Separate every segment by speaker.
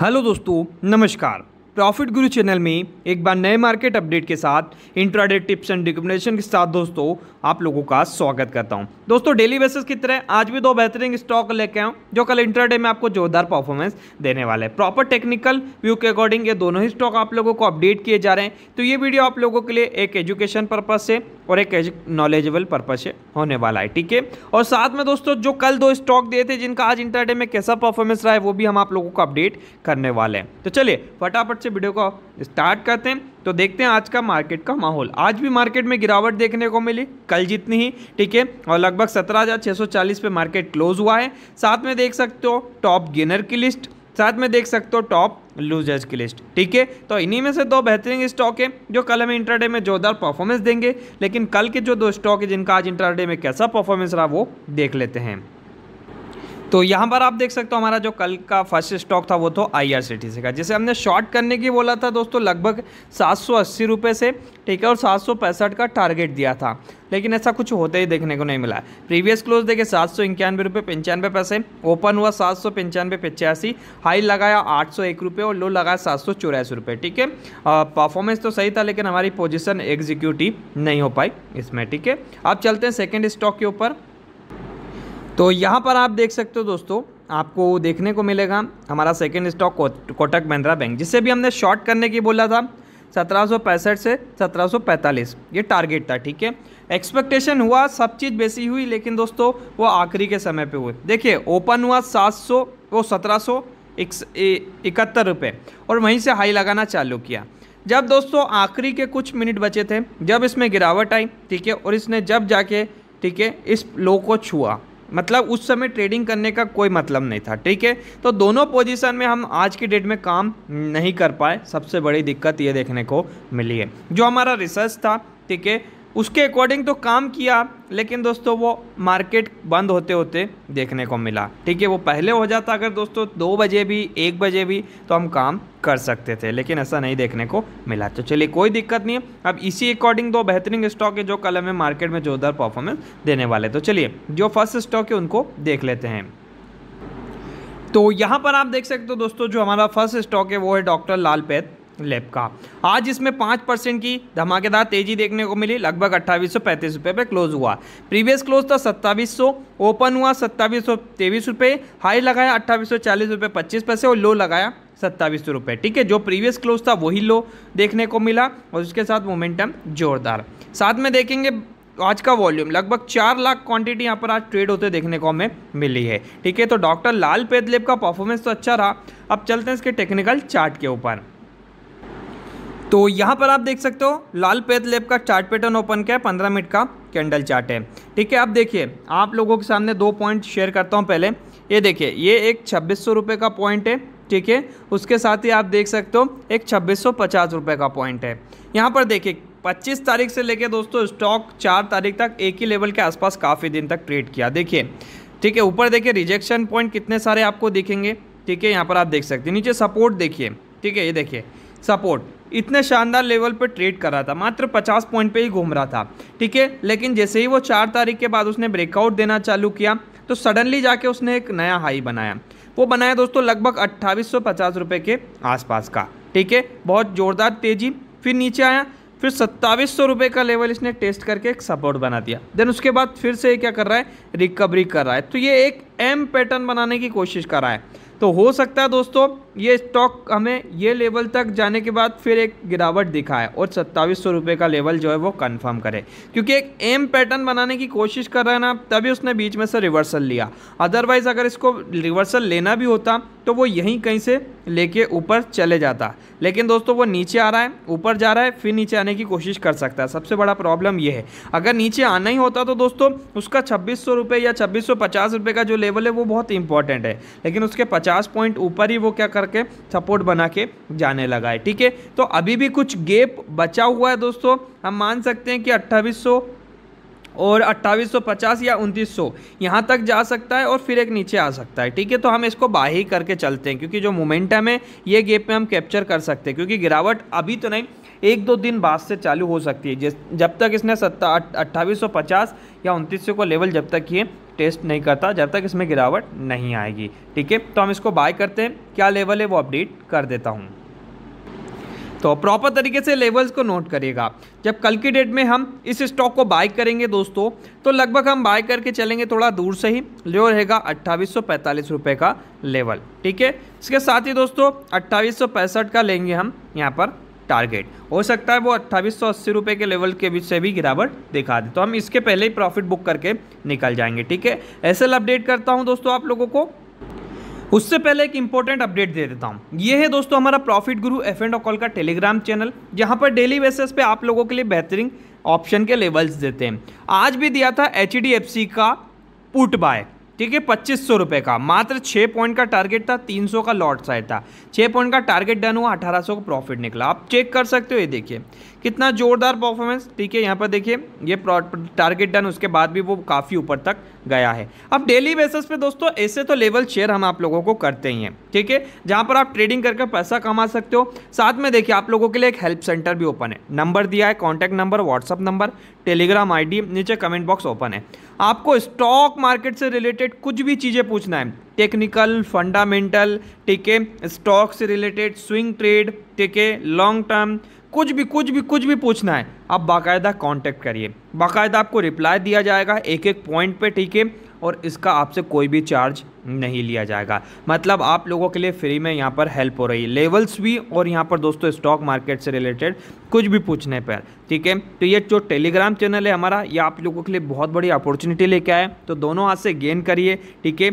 Speaker 1: hello दोस्तों नमस्कार profit गुरु चैनल में एक बार नए मार्केट अपडेट के साथ इंट्राडे टिप्स एंड रिकमेंडेशन के साथ दोस्तों आप लोगों का स्वागत करता हूं दोस्तों डेली बेसिस की तरह आज भी दो बेहतरीन स्टॉक लेके आऊँ जो कल इंटरडे में आपको जोरदार परफॉर्मेंस देने वाले हैं प्रॉपर टेक्निकल व्यू के अकॉर्डिंग ये दोनों ही स्टॉक आप लोगों को अपडेट किए जा रहे हैं तो ये वीडियो आप लोगों के लिए एक एजुकेशन पर्पज से और एक नॉलेजेबल पर्पज से होने वाला है ठीक है और साथ में दोस्तों जो कल दो स्टॉक दिए थे जिनका आज इंटरडे में कैसा परफॉर्मेंस रहा है वो भी हम आप लोगों को अपडेट करने वाले हैं तो चलिए फटाफट से वीडियो को स्टार्ट करते हैं तो देखते हैं आज का मार्केट का माहौल आज भी मार्केट में गिरावट देखने को मिली कल जितनी ही ठीक है और लगभग 17,640 पे मार्केट क्लोज हुआ है साथ में देख सकते हो टॉप गेनर की लिस्ट साथ में देख सकते हो टॉप लूजर्स की लिस्ट ठीक है तो इन्हीं में से दो बेहतरीन स्टॉक है जो कल हमें इंटरडे में जोरदार परफॉर्मेंस देंगे लेकिन कल के जो दो स्टॉक है जिनका आज इंटरडे में कैसा परफॉर्मेंस रहा वो देख लेते हैं तो यहाँ पर आप देख सकते हो हमारा जो कल का फर्स्ट स्टॉक था वो तो सी का जिसे हमने शॉर्ट करने की बोला था दोस्तों लगभग सात सौ अस्सी रुपये से ठीक है और सात सौ पैंसठ का टारगेट दिया था लेकिन ऐसा कुछ होते ही देखने को नहीं मिला प्रीवियस क्लोज देखे सात सौ इक्यानवे रुपये पंचानवे पैसे ओपन हुआ सात सौ पंचानवे पचासी हाई लगाया आठ सौ एक रुपये और लो लगाया सात सौ चौरासी रुपये ठीक है परफॉर्मेंस तो सही था लेकिन हमारी पोजिशन एग्जीक्यूटिव नहीं हो पाई इसमें ठीक है अब चलते हैं सेकेंड स्टॉक के ऊपर तो यहाँ पर आप देख सकते हो दोस्तों आपको देखने को मिलेगा हमारा second stock Kotak Mahindra bank जिससे भी हमने शॉर्ट करने की बोला था सत्रह से सत्रह ये टारगेट था ठीक है एक्सपेक्टेशन हुआ सब चीज़ बेसी हुई लेकिन दोस्तों वो आखिरी के समय पे हुए देखिए ओपन हुआ 700 वो सत्रह इकहत्तर रुपये और वहीं से हाई लगाना चालू किया जब दोस्तों आखिरी के कुछ मिनट बचे थे जब इसमें गिरावट आई ठीक है और इसने जब जाके ठीक है इस लो को छुआ मतलब उस समय ट्रेडिंग करने का कोई मतलब नहीं था ठीक है तो दोनों पोजीशन में हम आज की डेट में काम नहीं कर पाए सबसे बड़ी दिक्कत ये देखने को मिली है जो हमारा रिसर्च था ठीक है उसके अकॉर्डिंग तो काम किया लेकिन दोस्तों वो मार्केट बंद होते होते देखने को मिला ठीक है वो पहले हो जाता अगर दोस्तों दो बजे भी एक बजे भी तो हम काम कर सकते थे लेकिन ऐसा नहीं देखने को मिला तो चलिए कोई दिक्कत नहीं है अब इसी अकॉर्डिंग दो बेहतरीन स्टॉक है जो कल हमें मार्केट में जोरदार परफॉर्मेंस देने वाले तो चलिए जो फर्स्ट स्टॉक है उनको देख लेते हैं तो यहाँ पर आप देख सकते हो दोस्तों जो हमारा फर्स्ट स्टॉक है वो है डॉक्टर लाल पैद लैब का आज इसमें पाँच परसेंट की धमाकेदार तेजी देखने को मिली लगभग अट्ठावी सौ पैंतीस रुपये पर क्लोज हुआ प्रीवियस क्लोज था सत्ताईस सौ ओपन हुआ सत्ताईस सौ तेईस रुपये हाई लगाया अट्ठावी सौ चालीस रुपये पच्चीस पैसे और लो लगाया सत्ताईस सौ रुपये ठीक है जो प्रीवियस क्लोज था वही लो देखने को मिला और उसके साथ मोमेंटम जोरदार साथ में देखेंगे आज का वॉल्यूम लगभग चार लाख क्वांटिटी यहाँ पर आज ट्रेड होते देखने को हमें मिली है ठीक है तो डॉक्टर लाल पेदलेब का परफॉर्मेंस तो अच्छा रहा अब चलते हैं इसके टेक्निकल चार्ट के ऊपर तो यहाँ पर आप देख सकते हो लाल पेत लेप का चार्ट पैटर्न ओपन किया है पंद्रह मिनट का कैंडल चार्ट है ठीक है अब देखिए आप लोगों के सामने दो पॉइंट शेयर करता हूँ पहले ये देखिए ये एक छब्बीस सौ रुपये का पॉइंट है ठीक है उसके साथ ही आप देख सकते हो एक छब्बीस सौ पचास रुपये का पॉइंट है यहाँ पर देखिए 25 तारीख से लेकर दोस्तों स्टॉक 4 तारीख तक एक ही लेवल के आसपास काफ़ी दिन तक ट्रेड किया देखिए ठीक है ऊपर देखिए रिजेक्शन पॉइंट कितने सारे आपको दिखेंगे ठीक है यहाँ पर आप देख सकते हैं नीचे सपोर्ट देखिए ठीक है ये देखिए सपोर्ट इतने शानदार लेवल पर ट्रेड कर रहा था मात्र 50 पॉइंट पे ही घूम रहा था ठीक है लेकिन जैसे ही वो चार तारीख के बाद उसने ब्रेकआउट देना चालू किया तो सडनली जाके उसने एक नया हाई बनाया वो बनाया दोस्तों लगभग अट्ठाईस सौ के आसपास का ठीक है बहुत ज़ोरदार तेज़ी फिर नीचे आया फिर सत्ताईस सौ रुपये का लेवल इसने टेस्ट करके एक सपोर्ट बना दिया देन उसके बाद फिर से क्या कर रहा है रिकवरी कर रहा है तो ये एक एम पैटर्न बनाने की कोशिश कर रहा है तो हो सकता है दोस्तों ये स्टॉक हमें ये लेवल तक जाने के बाद फिर एक गिरावट दिखा है और सत्ताईस सौ रुपये का लेवल जो है वो कंफर्म करे क्योंकि एक एम पैटर्न बनाने की कोशिश कर रहा है ना तभी उसने बीच में से रिवर्सल लिया अदरवाइज़ अगर इसको रिवर्सल लेना भी होता तो वो यहीं कहीं से लेके ऊपर चले जाता लेकिन दोस्तों वो नीचे आ रहा है ऊपर जा रहा है फिर नीचे आने की कोशिश कर सकता है सबसे बड़ा प्रॉब्लम ये है अगर नीचे आना ही होता तो दोस्तों उसका छब्बीस सौ रुपये या छब्बीस सौ पचास रुपये का जो लेवल है वो बहुत इंपॉर्टेंट है लेकिन उसके पचास पॉइंट ऊपर ही वो क्या कर करके सपोर्ट बना के जाने लगा है ठीक है तो अभी भी कुछ गेप बचा हुआ है दोस्तों हम मान सकते हैं कि अट्ठावी और 2850 या 2900 यहाँ तक जा सकता है और फिर एक नीचे आ सकता है ठीक है तो हम इसको बाहर ही करके चलते हैं क्योंकि जो मोमेंटम है ये गेप में हम कैप्चर कर सकते हैं क्योंकि गिरावट अभी तो नहीं एक दो दिन बाद से चालू हो सकती है जब तक इसने सत्ता अट्ठाईस या उनतीस को लेवल जब तक ये टेस्ट नहीं करता जब तक इसमें गिरावट नहीं आएगी ठीक है तो हम इसको बाय करते हैं क्या लेवल है वो अपडेट कर देता हूँ तो प्रॉपर तरीके से लेवल्स को नोट करिएगा जब कल की डेट में हम इस स्टॉक को बाय करेंगे दोस्तों तो लगभग हम बाय करके चलेंगे थोड़ा दूर से ही जो रहेगा अट्ठाईस रुपए का लेवल ठीक है इसके साथ ही दोस्तों अट्ठाईस का लेंगे हम यहाँ पर टारगेट हो सकता है वो अट्ठाईस सौ अस्सी रुपये के लेवल के बीच से भी गिरावट दिखा दे तो हम इसके पहले ही प्रॉफिट बुक करके निकल जाएंगे ठीक है एस अपडेट करता हूँ दोस्तों आप लोगों को उससे पहले एक इंपॉर्टेंट अपडेट दे देता हूँ ये है दोस्तों हमारा प्रॉफिट गुरु एफ एंड ऑकॉल का टेलीग्राम चैनल जहाँ पर डेली बेसिस पे आप लोगों के लिए बेहतरीन ऑप्शन के लेवल्स देते हैं आज भी दिया था एच का पुट बाय ठीक है पच्चीस सौ रुपये का मात्र छः पॉइंट का टारगेट था तीन सौ का लॉट साइड था छः पॉइंट का टारगेट डन हुआ अठारह सौ का प्रॉफिट निकला आप चेक कर सकते हो ये देखिए कितना जोरदार परफॉर्मेंस ठीक है यहाँ पर देखिए ये टारगेट डन उसके बाद भी वो काफ़ी ऊपर तक गया है अब डेली बेसिस पे दोस्तों ऐसे तो लेवल शेयर हम आप लोगों को करते ही हैं ठीक है जहाँ पर आप ट्रेडिंग करके पैसा कमा सकते हो साथ में देखिए आप लोगों के लिए एक हेल्प सेंटर भी ओपन है नंबर दिया है contact number WhatsApp number Telegram आई नीचे कमेंट बॉक्स ओपन है आपको स्टॉक मार्केट से रिलेटेड कुछ भी चीज़ें पूछना है टेक्निकल फंडामेंटल ठीक है स्टॉक से रिलेटेड स्विंग ट्रेड ठीक है लॉन्ग टर्म कुछ भी कुछ भी कुछ भी पूछना है आप बाकायदा कांटेक्ट करिए बाकायदा आपको रिप्लाई दिया जाएगा एक एक पॉइंट पे ठीक है और इसका आपसे कोई भी चार्ज नहीं लिया जाएगा मतलब आप लोगों के लिए फ्री में यहाँ पर हेल्प हो रही है लेवल्स भी और यहाँ पर दोस्तों स्टॉक मार्केट से रिलेटेड कुछ भी पूछने पर ठीक है तो ये जो टेलीग्राम चैनल है हमारा ये आप लोगों के लिए बहुत बड़ी अपॉर्चुनिटी लेके आए तो दोनों हाथ से गेन करिए ठीक है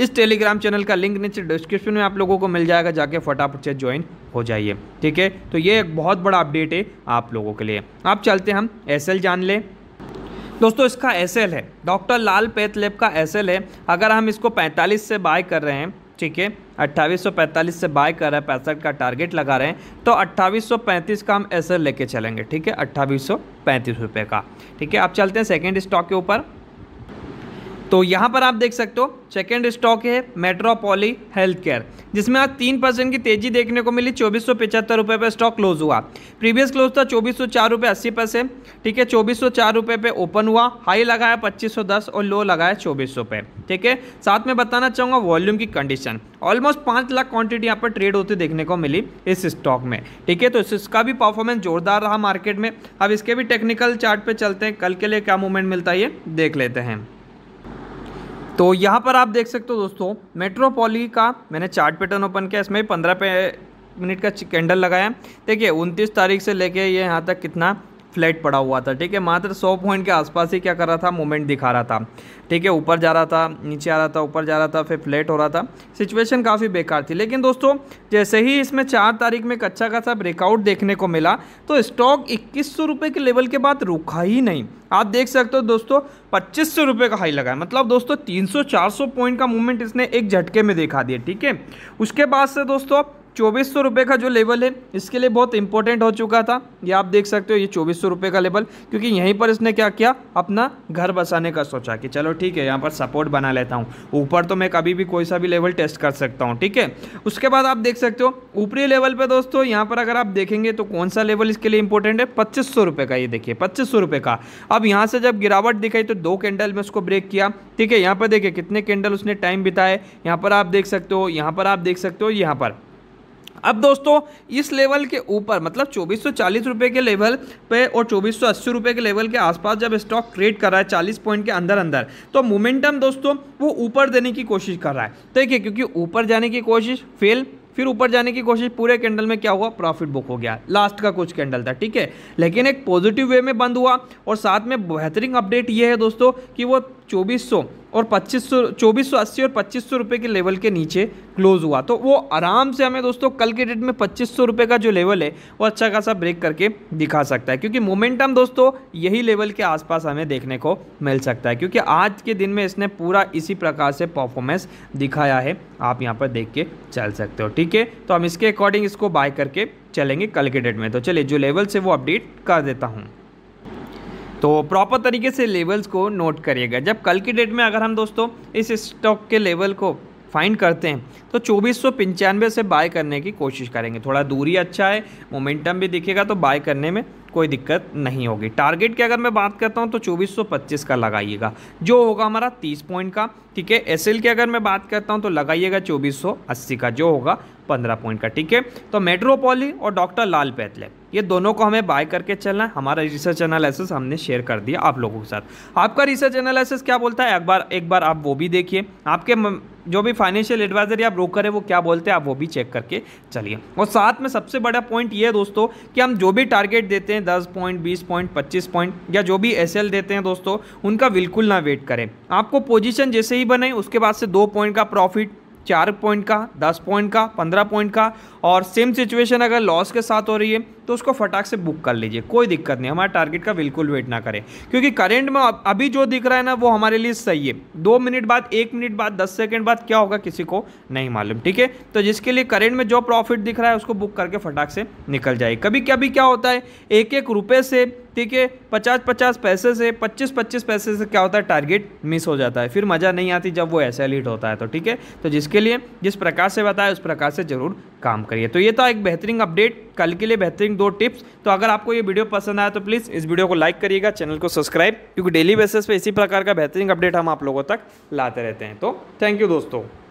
Speaker 1: इस टेलीग्राम चैनल का लिंक नीचे डिस्क्रिप्शन में आप लोगों को मिल जाएगा जाके फटाफट से ज्वाइन हो जाइए ठीक है तो ये एक बहुत बड़ा अपडेट है आप लोगों के लिए आप चलते हम एस जान लें दोस्तों इसका एस है डॉक्टर लाल पैथलेब का एस है अगर हम इसको पैंतालीस से बाय कर रहे हैं ठीक है 2845 से बाय कर रहे हैं पैंसठ का टारगेट लगा रहे हैं तो 2835 का हम एस लेके चलेंगे ठीक है अट्ठावी सौ का ठीक है आप चलते हैं सेकेंड स्टॉक के ऊपर तो यहाँ पर आप देख सकते हो सेकेंड स्टॉक है मेट्रोपोली हेल्थ केयर जिसमें आज तीन परसेंट की तेजी देखने को मिली चौबीस सौ पचहत्तर रुपये पर स्टॉक क्लोज हुआ प्रीवियस क्लोज था चौबीस सौ चार रुपये अस्सी पैसे ठीक है चौबीस सौ चार रुपये पे ओपन हुआ हाई लगाया पच्चीस सौ दस और लो लगाया चौबीस सौ पे ठीक है साथ में बताना चाहूँगा वॉल्यूम की कंडीशन ऑलमोस्ट पाँच लाख क्वांटिटी यहाँ पर ट्रेड होती देखने को मिली इस स्टॉक में ठीक है तो इसका भी परफॉर्मेंस जोरदार रहा मार्केट में अब इसके भी टेक्निकल चार्ट चलते हैं कल के लिए क्या मूवमेंट मिलता है ये देख लेते हैं तो यहाँ पर आप देख सकते हो दोस्तों मेट्रोपोली का मैंने चार्ट पैटर्न ओपन किया इसमें पंद्रह पे मिनट का कैंडल लगाया देखिए उनतीस तारीख से लेके ये यहाँ तक कितना फ्लैट पड़ा हुआ था ठीक है मात्र सौ पॉइंट के आसपास ही क्या कर रहा था मूवमेंट दिखा रहा था ठीक है ऊपर जा रहा था नीचे आ रहा था ऊपर जा रहा था फिर फ्लैट हो रहा था सिचुएशन काफ़ी बेकार थी लेकिन दोस्तों जैसे ही इसमें चार तारीख में एक अच्छा खासा ब्रेकआउट देखने को मिला तो स्टॉक इक्कीस सौ के लेवल के बाद रुका ही नहीं आप देख सकते हो दोस्तों पच्चीस सौ का हाई लगा मतलब दोस्तों तीन सौ पॉइंट का मूवमेंट इसने एक झटके में देखा दिया ठीक है उसके बाद से दोस्तों चौबीस सौ रुपये का जो लेवल है इसके लिए बहुत इंपॉर्टेंट हो चुका था ये आप देख सकते हो ये चौबीस सौ रुपये का लेवल क्योंकि यहीं पर इसने क्या किया अपना घर बसाने का सोचा कि चलो ठीक है यहाँ पर सपोर्ट बना लेता हूँ ऊपर तो मैं कभी भी कोई सा भी लेवल टेस्ट कर सकता हूँ ठीक है उसके बाद आप देख सकते हो ऊपरी लेवल पर दोस्तों यहाँ पर अगर आप देखेंगे तो कौन सा लेवल इसके लिए इंपॉर्टेंट है पच्चीस सौ रुपये का ये देखिए पच्चीस सौ रुपये का अब यहाँ से जब गिरावट दिखाई तो दो कैंडल में उसको ब्रेक किया ठीक है यहाँ पर देखिए कितने कैंडल उसने टाइम बिताए यहाँ पर आप देख सकते हो यहाँ पर आप देख सकते हो यहाँ पर अब दोस्तों इस लेवल के ऊपर मतलब चौबीस रुपए के लेवल पे और चौबीस रुपए के लेवल के आसपास जब स्टॉक ट्रेड कर रहा है चालीस पॉइंट के अंदर अंदर तो मोमेंटम दोस्तों वो ऊपर देने की कोशिश कर रहा है ठीक है क्योंकि ऊपर जाने की कोशिश फेल फिर ऊपर जाने की कोशिश पूरे कैंडल में क्या हुआ प्रॉफिट बुक हो गया लास्ट का कुछ कैंडल था ठीक है लेकिन एक पॉजिटिव वे में बंद हुआ और साथ में बेहतरीन अपडेट ये है दोस्तों कि वो चौबीस और पच्चीस सौ चौबीस सौ अस्सी और पच्चीस सौ रुपये के लेवल के नीचे क्लोज़ हुआ तो वो आराम से हमें दोस्तों कल के डेट में पच्चीस सौ रुपये का जो लेवल है वो अच्छा खासा ब्रेक करके दिखा सकता है क्योंकि मोमेंटम दोस्तों यही लेवल के आसपास हमें देखने को मिल सकता है क्योंकि आज के दिन में इसने पूरा इसी प्रकार से परफॉर्मेंस दिखाया है आप यहाँ पर देख के चल सकते हो ठीक है तो हम इसके अकॉर्डिंग इसको बाय करके चलेंगे कल के डेट में तो चलिए जो लेवल से वो अपडेट कर देता हूँ तो प्रॉपर तरीके से लेवल्स को नोट करिएगा जब कल की डेट में अगर हम दोस्तों इस स्टॉक के लेवल को फाइंड करते हैं तो चौबीस से बाय करने की कोशिश करेंगे थोड़ा दूरी अच्छा है मोमेंटम भी दिखेगा तो बाय करने में कोई दिक्कत नहीं होगी टारगेट की अगर मैं बात करता हूँ तो 2425 का लगाइएगा जो होगा हमारा 30 पॉइंट का ठीक है एस की अगर मैं बात करता हूँ तो लगाइएगा 2480 का जो होगा 15 पॉइंट का ठीक है तो मेट्रोपोली और डॉक्टर लाल पैतले ये दोनों को हमें बाय करके चलना है हमारा रिसर्च एनालिसिस हमने शेयर कर दिया आप लोगों के साथ आपका रिसर्च एनालिसिस क्या बोलता है एक बार एक बार आप वो भी देखिए आपके जो भी फाइनेंशियल एडवाइज़र या ब्रोकर है वो क्या बोलते हैं आप वो भी चेक करके चलिए और साथ में सबसे बड़ा पॉइंट ये है दोस्तों कि हम जो भी टारगेट देते हैं दस पॉइंट बीस पॉइंट पच्चीस पॉइंट या जो भी एस देते हैं दोस्तों उनका बिल्कुल ना वेट करें आपको पोजिशन जैसे ही बने उसके बाद से दो पॉइंट का प्रॉफिट चार पॉइंट का दस पॉइंट का पंद्रह पॉइंट का और सेम सिचुएशन अगर लॉस के साथ हो रही है तो उसको फटाक से बुक कर लीजिए कोई दिक्कत नहीं हमारे टारगेट का बिल्कुल वेट ना करें क्योंकि करेंट में अभी जो दिख रहा है ना वो हमारे लिए सही है दो मिनट बाद एक मिनट बाद दस सेकेंड बाद क्या होगा किसी को नहीं मालूम ठीक है तो जिसके लिए करेंट में जो प्रॉफिट दिख रहा है उसको बुक करके फटाक से निकल जाए कभी कभी क्या होता है एक एक रुपये से ठीक है पचास पचास पैसे से पच्चीस पच्चीस पैसे से क्या होता है टारगेट मिस हो जाता है फिर मज़ा नहीं आती जब वो ऐसे लीड होता है तो ठीक है तो जिसके लिए जिस प्रकार से बताया उस प्रकार से ज़रूर काम करिए तो ये था एक बेहतरीन अपडेट कल के लिए बेहतरीन दो टिप्स तो अगर आपको ये वीडियो पसंद आया तो प्लीज़ इस वीडियो को लाइक करिएगा चैनल को सब्सक्राइब क्योंकि डेली बेसिस पे इसी प्रकार का बेहतरीन अपडेट हम आप लोगों तक लाते रहते हैं तो थैंक यू दोस्तों